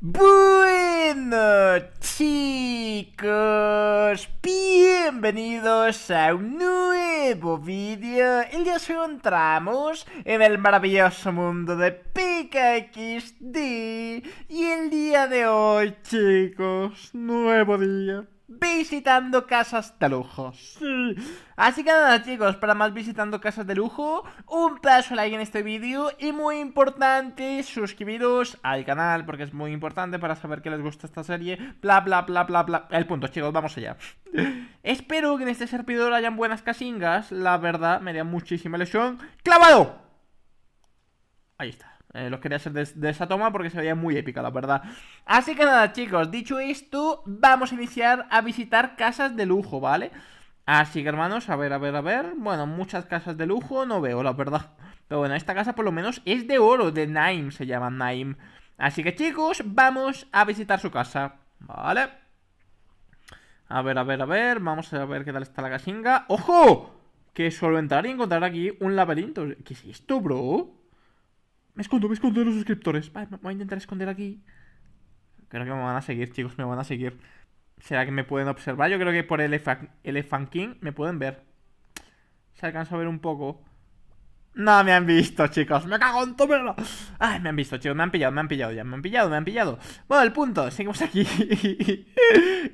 Bueno chicos, bienvenidos a un nuevo vídeo El día nos encontramos en el maravilloso mundo de PKXD Y el día de hoy chicos, nuevo día visitando casas de lujo. Así que nada chicos, para más visitando casas de lujo, un paso like en este vídeo y muy importante, suscribiros al canal porque es muy importante para saber que les gusta esta serie, bla bla bla bla bla, el punto chicos, vamos allá. Espero que en este servidor hayan buenas casingas, la verdad me da muchísima lesión, ¡Clavado! Ahí está. Eh, los quería hacer de, esa toma porque se veía muy épica, la verdad. Así que nada, chicos, dicho esto, vamos a iniciar a visitar casas de lujo, ¿vale? Así que, hermanos, a ver, a ver, a ver. Bueno, muchas casas de lujo no veo, la verdad. Pero bueno, esta casa por lo menos es de oro, de Naim se llama Naim. Así que, chicos, vamos a visitar su casa, ¿vale? A ver, a ver, a ver, vamos a ver qué tal está la casinga. ¡Ojo! Que entrar y encontrar aquí un laberinto. ¿Qué es esto, bro? Me escondo, me escondo de los suscriptores. Vale, voy a intentar esconder aquí. Creo que me van a seguir, chicos, me van a seguir. ¿Será que me pueden observar? Yo creo que por Elephant, Elephant King me pueden ver. Se alcanza a ver un poco. No me han visto, chicos. Me cago en todo Ay, me han visto, chicos. Me han pillado, me han pillado ya. Me han pillado, me han pillado. Bueno, el punto. Seguimos aquí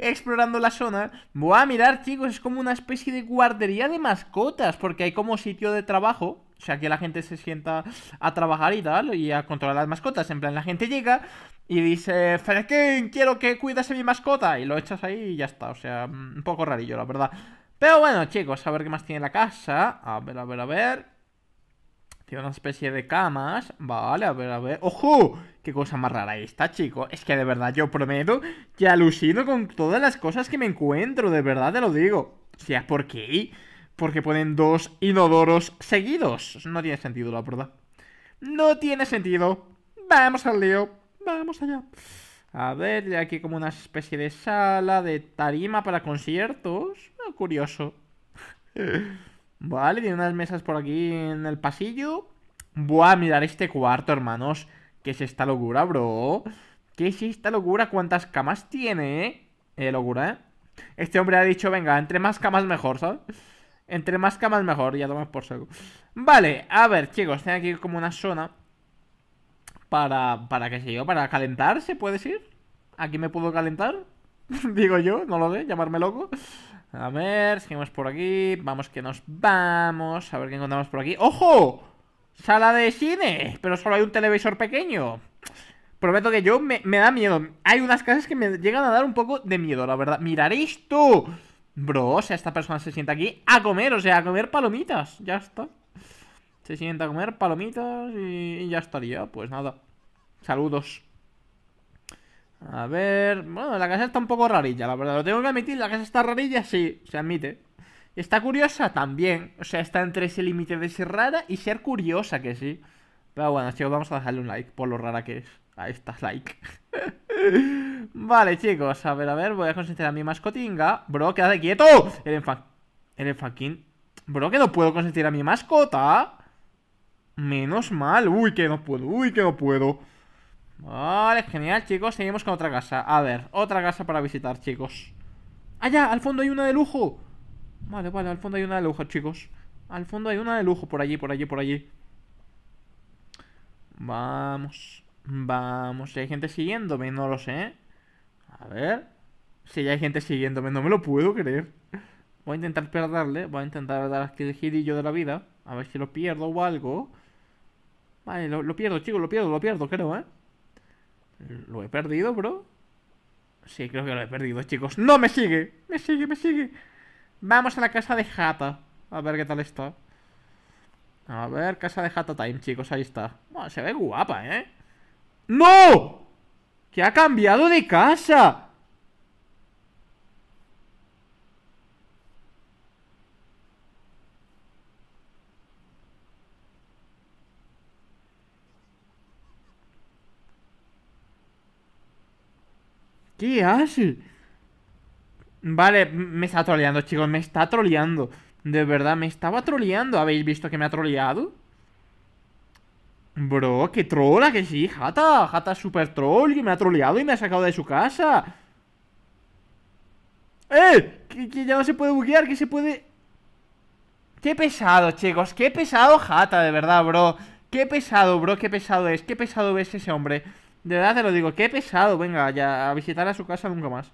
explorando la zona. Voy a mirar, chicos. Es como una especie de guardería de mascotas. Porque hay como sitio de trabajo. O sea, que la gente se sienta a trabajar y tal, y a controlar las mascotas. En plan, la gente llega y dice, Frequín, quiero que cuidas a mi mascota. Y lo echas ahí y ya está. O sea, mm, un poco rarillo, la verdad. Pero bueno, chicos, a ver qué más tiene la casa. A ver, a ver, a ver. Tiene una especie de camas. Vale, a ver, a ver. ¡Ojo! ¡Qué cosa más rara está, chicos! Es que de verdad, yo prometo que alucino con todas las cosas que me encuentro. De verdad, te lo digo. O sea, ¿por qué? porque ponen dos inodoros seguidos. No tiene sentido, la verdad. No tiene sentido. Vamos al lío. Vamos allá. A ver, de aquí como una especie de sala de tarima para conciertos. Ah, curioso. vale, tiene unas mesas por aquí en el pasillo. Buah, mirar este cuarto, hermanos. ¿Qué es esta locura, bro? ¿Qué es esta locura? ¿Cuántas camas tiene, eh? eh locura, ¿eh? Este hombre ha dicho, venga, entre más camas mejor, ¿sabes? Entre más camas mejor, ya tomas por seguro Vale, a ver, chicos, tengo aquí como una zona para, para qué sé yo, para calentarse, puedes puede ¿Aquí me puedo calentar? Digo yo, no lo sé, llamarme loco. A ver, seguimos por aquí. Vamos que nos vamos. A ver qué encontramos por aquí. ¡Ojo! Sala de cine. Pero solo hay un televisor pequeño. Prometo que yo me, me da miedo. Hay unas casas que me llegan a dar un poco de miedo, la verdad. Mirar esto. Bro, o sea, esta persona se sienta aquí a comer, o sea, a comer palomitas. Ya está. Se sienta a comer palomitas y, ya estaría. Pues nada. Saludos. A ver... Bueno, la casa está un poco rarilla, la verdad. Lo tengo que admitir, la casa está rarilla, sí, se admite. Está curiosa también. O sea, está entre ese límite de ser rara y ser curiosa, que sí. Pero bueno, chicos, vamos a dejarle un like por lo rara que es. A estas like. Vale, chicos, a ver, a ver, voy a consentir a mi mascotinga. Bro, quédate quieto. El El enfaquín... Bro, que no puedo consentir a mi mascota. Menos mal. Uy, que no puedo, uy, que no puedo. Vale, genial, chicos. Seguimos con otra casa. A ver, otra casa para visitar, chicos. Allá, al fondo hay una de lujo. Vale, vale, al fondo hay una de lujo, chicos. Al fondo hay una de lujo por allí, por allí, por allí. Vamos. Vamos, si hay gente siguiéndome, no lo sé. A ver. Si hay gente siguiéndome, no me lo puedo creer. Voy a intentar perderle. Voy a intentar dar el girillo de la vida. A ver si lo pierdo o algo. Vale, lo, lo pierdo, chicos, lo pierdo, lo pierdo, creo, ¿eh? ¿Lo he perdido, bro? Sí, creo que lo he perdido, chicos. ¡No me sigue! ¡Me sigue, me sigue! Vamos a la casa de Jata. A ver qué tal está. A ver, casa de Jata Time, chicos, ahí está. Bueno, se ve guapa, ¿eh? ¡No! ¡Que ha cambiado de casa! ¿Qué hace? Vale, me está troleando, chicos, me está troleando. De verdad, me estaba troleando. ¿Habéis visto que me ha troleado? Bro, qué trola que sí, Jata. Jata es super troll, que me ha troleado y me ha sacado de su casa. ¡Eh! Que, ya no se puede buquear, que se puede... Qué pesado, chicos. Qué pesado Jata, de verdad, bro. Qué pesado, bro. Qué pesado es. Qué pesado es ese hombre. De verdad te lo digo. Qué pesado. Venga, ya a visitar a su casa nunca más.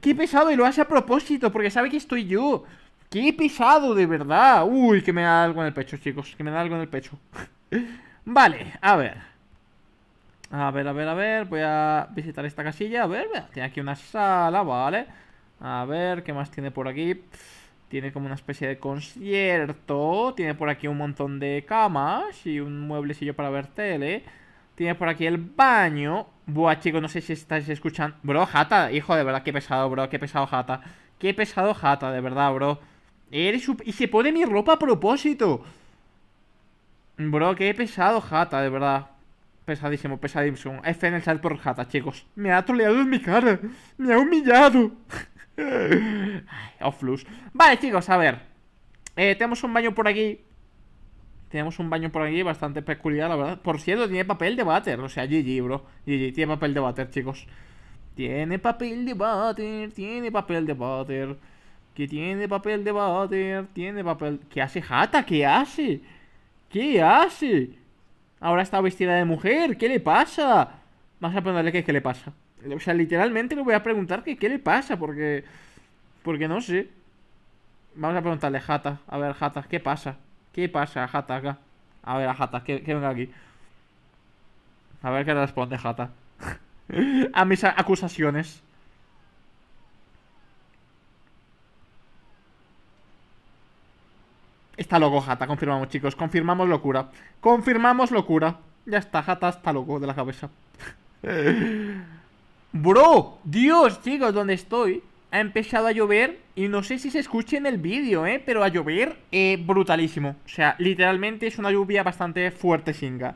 Qué pesado y lo hace a propósito, porque sabe que estoy yo. Qué pesado, de verdad. Uy, que me da algo en el pecho, chicos. Que me da algo en el pecho. Vale, a ver. A ver, a ver, a ver. Voy a visitar esta casilla. A ver, tiene aquí una sala, vale. A ver, ¿qué más tiene por aquí? tiene como una especie de concierto. Tiene por aquí un montón de camas y un mueblecillo para ver tele. Tiene por aquí el baño. Buah, chicos, no sé si estáis escuchando. Bro, Jata, hijo, de verdad, qué pesado, bro. Qué pesado, Jata. Qué pesado, Jata, de verdad, bro. Eres Y se pone mi ropa a propósito. Bro, qué pesado Jata, de verdad. Pesadísimo, pesadísimo. F en el chat por Jata, chicos. Me ha troleado en mi cara. Me ha humillado. Offlus. Vale, chicos, a ver. Eh, tenemos un baño por aquí. Tenemos un baño por aquí bastante peculiar, la verdad. Por cierto, tiene papel de váter. O sea, GG, bro. GG, tiene papel de váter, chicos. Tiene papel de váter, tiene papel de váter. Que tiene papel de váter, tiene papel... ¿Qué hace Jata? ¿Qué hace? ¿Qué hace? Ahora está vestida de mujer, ¿qué le pasa? Vamos a preguntarle qué le pasa. O sea, literalmente le voy a preguntar qué le pasa, porque... Porque no sé. Vamos a preguntarle, Jata. A ver, Jata, ¿qué pasa? ¿Qué pasa, Jata, acá? A ver, Jata, que, que venga aquí. A ver qué responde Jata. a mis acusaciones. Está loco Jata, confirmamos chicos, confirmamos locura Confirmamos locura Ya está, Jata está loco de la cabeza Bro, Dios chicos, ¿dónde estoy? Ha empezado a llover y no sé si se escuche en el vídeo, ¿eh? Pero a llover eh, brutalísimo O sea, literalmente es una lluvia bastante fuerte, chinga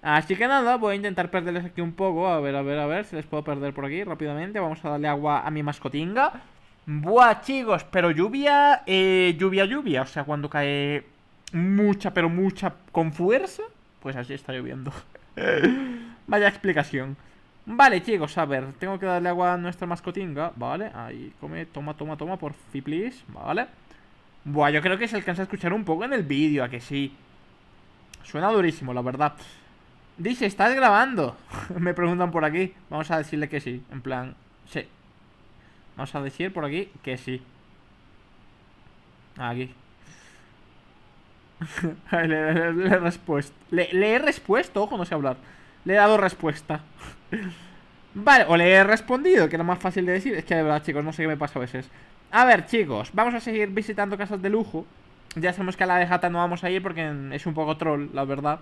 Así que nada, voy a intentar perderles aquí un poco A ver, a ver, a ver, si les puedo perder por aquí rápidamente Vamos a darle agua a mi mascotinga Buah, chicos, pero lluvia, eh, lluvia, lluvia. O sea, cuando cae mucha, pero mucha con fuerza, pues así está lloviendo. Vaya explicación. Vale, chicos, a ver, tengo que darle agua a nuestra mascotinga, ¿vale? Ahí, come, toma, toma, toma, por fi, please, ¿vale? Buah, yo creo que se alcanza a escuchar un poco en el vídeo, ¿a que sí? Suena durísimo, la verdad. Dice, ¿estás grabando? Me preguntan por aquí. Vamos a decirle que sí, en plan, sí. Vamos a decir por aquí que sí. Aquí. le, le, he respuesto. Le, he respuesto, ojo, no sé hablar. Le he dado respuesta. vale, o le he respondido, que lo más fácil de decir. Es que de verdad, chicos, no sé qué me pasa a veces. A ver, chicos, vamos a seguir visitando casas de lujo. Ya sabemos que a la de Jata no vamos a ir porque es un poco troll, la verdad.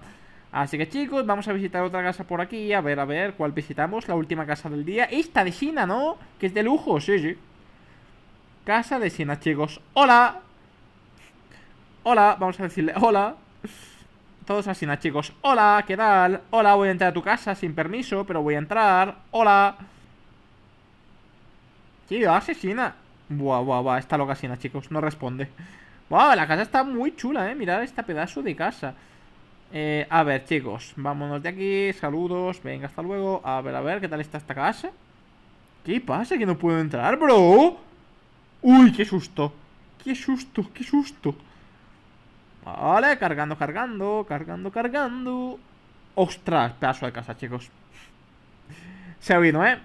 Así que chicos, vamos a visitar otra casa por aquí A ver, a ver, ¿cuál visitamos? La última casa del día Esta de Sina, ¿no? Que es de lujo, sí, sí Casa de Sina, chicos ¡Hola! Hola, vamos a decirle hola Todos a Sina, chicos Hola, ¿qué tal? Hola, voy a entrar a tu casa sin permiso Pero voy a entrar Hola Tío, asesina Buah, buah, buah, está loca Sina, chicos No responde Buah, la casa está muy chula, eh Mirad este pedazo de casa eh, a ver, chicos, vámonos de aquí. Saludos, venga, hasta luego. A ver, a ver, ¿qué tal está esta casa? ¿Qué pasa? ¿Que no puedo entrar, bro? Uy, qué susto. Qué susto, qué susto. Vale, cargando, cargando, cargando, cargando. Ostras, pedazo de casa, chicos. Se ha oído, ¿eh?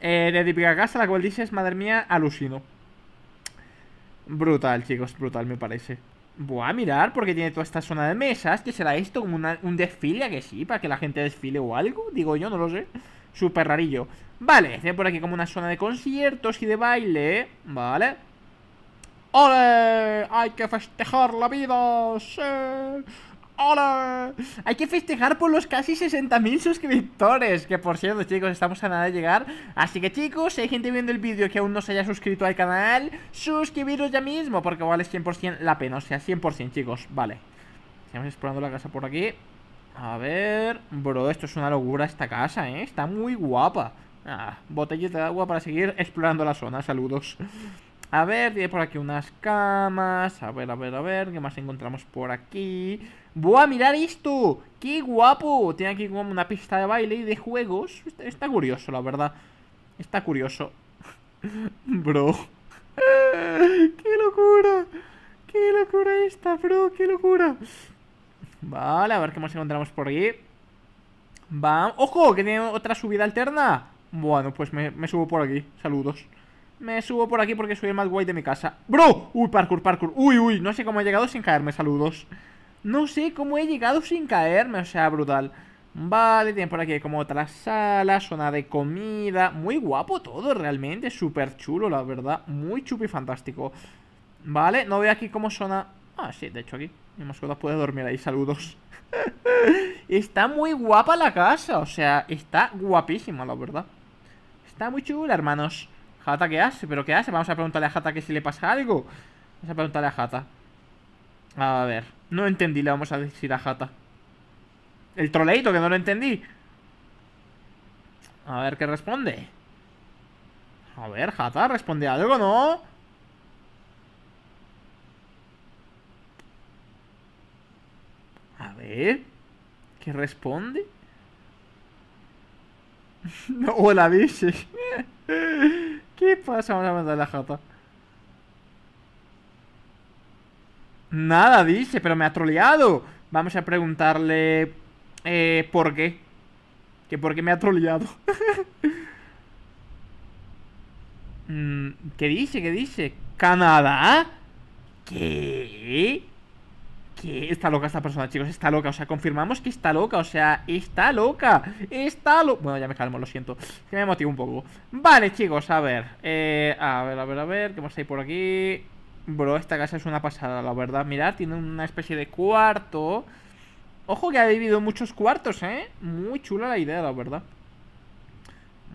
¿eh? De típica casa, la cual dices, madre mía, alucino. Brutal, chicos, brutal, me parece. Voy a mirar porque tiene toda esta zona de mesas. Que será esto? ¿Como un desfile? ¿A que sí? ¿Para que la gente desfile o algo? Digo yo, no lo sé. Súper rarillo. Vale, tiene por aquí como una zona de conciertos y de baile. Vale. ¡Ole! ¡Hay que festejar la vida! ¡Hola! Hay que festejar por los casi 60.000 suscriptores Que por cierto chicos, estamos a nada de llegar Así que chicos, si hay gente viendo el vídeo que aún no se haya suscrito al canal Suscribiros ya mismo, porque vale 100% la pena O sea, 100% chicos, vale Estamos explorando la casa por aquí A ver... Bro, esto es una locura esta casa, ¿eh? Está muy guapa ah, Botellita de agua para seguir explorando la zona, saludos a ver, tiene por aquí unas camas. A ver, a ver, a ver. ¿Qué más encontramos por aquí? ¡Buah, mirar esto! ¡Qué guapo! Tiene aquí como una pista de baile y de juegos. Está, curioso, la verdad. Está curioso. bro. ¡Qué locura! ¡Qué locura esta, bro! ¡Qué locura! Vale, a ver qué más encontramos por aquí. Vamos. ¡Ojo! Que tiene otra subida alterna. Bueno, pues me subo por aquí. Saludos. Me subo por aquí porque soy el más guay de mi casa ¡Bro! Uy, parkour, parkour Uy, uy, no sé cómo he llegado sin caerme, saludos No sé cómo he llegado sin caerme, o sea, brutal Vale, tiene por aquí como otra sala, zona de comida Muy guapo todo realmente, súper chulo la verdad Muy chupi fantástico Vale, no veo aquí cómo zona... Ah, sí, de hecho aquí Mi mascota puede dormir ahí, saludos Está muy guapa la casa, o sea, está guapísima la verdad Está muy chula, hermanos Jata, ¿qué hace? ¿Pero qué hace? Vamos a preguntarle a Jata que si le pasa algo. Vamos a preguntarle a Jata. A ver. No entendí, le vamos a decir a Jata. El troleito, que no lo entendí. A ver qué responde. A ver, Jata, responde algo, ¿no? A ver. ¿Qué responde? no, la bici. ¿Qué pasa? Vamos a mandar la jata. Nada dice, pero me ha troleado. Vamos a preguntarle eh, por qué. Que por qué me ha troleado. Mm, ¿Qué dice? ¿Qué dice? ¿Canadá? ¿Qué? está loca esta persona, chicos, está loca. O sea, confirmamos que está loca, o sea, está loca. Está loca. Bueno, ya me calmo, lo siento. Que me motivo un poco. Vale, chicos, a ver. Eh, a ver, a ver, a ver. ¿Qué más hay por aquí? Bro, esta casa es una pasada, la verdad. Mirad, tiene una especie de cuarto. Ojo que ha vivido muchos cuartos, ¿eh? Muy chula la idea, la verdad.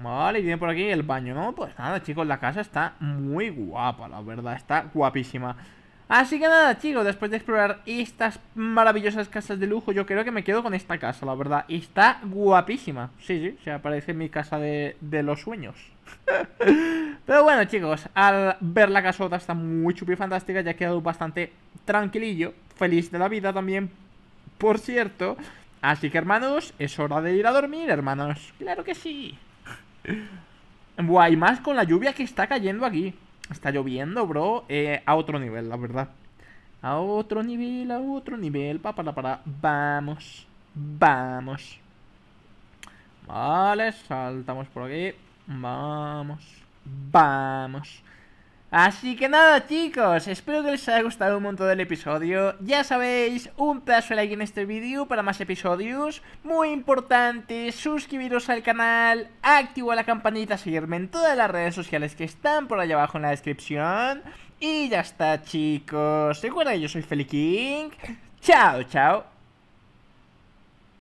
Vale, y tiene por aquí el baño, ¿no? Pues nada, chicos, la casa está muy guapa, la verdad. Está guapísima. Así que nada chicos, después de explorar estas maravillosas casas de lujo Yo creo que me quedo con esta casa, la verdad Está guapísima, sí, sí, se sea, parece mi casa de, los sueños Pero bueno chicos, al ver la casota está muy chupi fantástica Ya he quedado bastante tranquilillo, feliz de la vida también Por cierto, así que hermanos, es hora de ir a dormir hermanos Claro que sí Guay más con la lluvia que está cayendo aquí Está lloviendo, bro. Eh, a otro nivel, la verdad. A otro nivel, a otro nivel. Pa, para, para. Vamos. Vamos. Vale, saltamos por aquí. Vamos. Vamos. Así que nada chicos, espero que les haya gustado un montón el episodio Ya sabéis, un pedazo de like en este vídeo para más episodios Muy importante, suscribiros al canal, activa la campanita, seguirme en todas las redes sociales que están por allá abajo en la descripción Y ya está chicos, recuerda que yo soy Feli Chao, chao